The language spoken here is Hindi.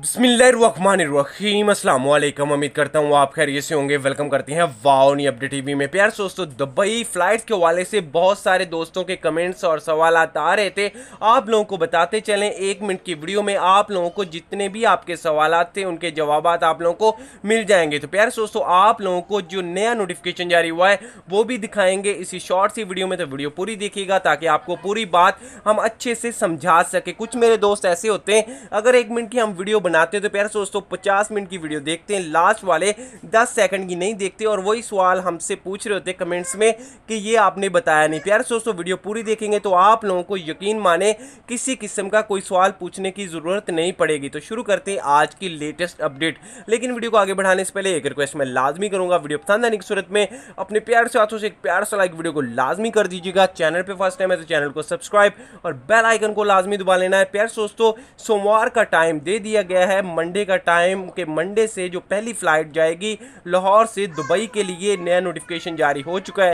बसमीम अस्सलाम वालेकुम उम्मीद करता हूँ आप खैर से होंगे वेलकम करते हैं वाओनी अपडेट टीवी में प्यार दोस्तों दुबई फ़्लाइट्स के हवाले से बहुत सारे दोस्तों के कमेंट्स और सवाल आ रहे थे आप लोगों को बताते चलें एक मिनट की वीडियो में आप लोगों को जितने भी आपके सवाल थे उनके जवाब आप लोगों को मिल जाएंगे तो प्यार दोस्तों आप लोगों को जो नया नोटिफिकेशन जारी हुआ है वो भी दिखाएंगे इसी शॉर्ट सी वीडियो में तो वीडियो पूरी देखिएगा ताकि आपको पूरी बात हम अच्छे से समझा सके कुछ मेरे दोस्त ऐसे होते हैं अगर एक मिनट की हम वीडियो बनाते हो तो प्यारे दोस्तों पचास मिनट की वीडियो देखते हैं लास्ट वाले दस सेकंड की नहीं देखते और वही सवाल हमसे पूछ रहे होते कमेंट्स में कि ये आपने बताया नहीं प्यारे दोस्तों वीडियो पूरी देखेंगे तो आप लोगों को यकीन माने किसी किस्म का कोई सवाल पूछने की ज़रूरत नहीं पड़ेगी तो शुरू करते हैं आज की लेटेस्ट अपडेट लेकिन वीडियो को आगे बढ़ाने से पहले एक रिक्वेस्ट मैं लाजमी करूंगा वीडियो पसंद आने की सूरत में अपने प्यार से हाथों से एक प्यार से लाइक वीडियो को लाजमी कर दीजिएगा चैनल पर फर्स्ट टाइम है तो चैनल को सब्सक्राइब और बेल आइकन को लाजमी दबा लेना है प्यार दोस्तों सोमवार का टाइम दे दिया गया गया है मंडे का टाइम के मंडे से जो पहली फ़्लाइट जाएगी लाहौर से दुबई के लिए नया नोटिफिकेशन जारी हो चुका है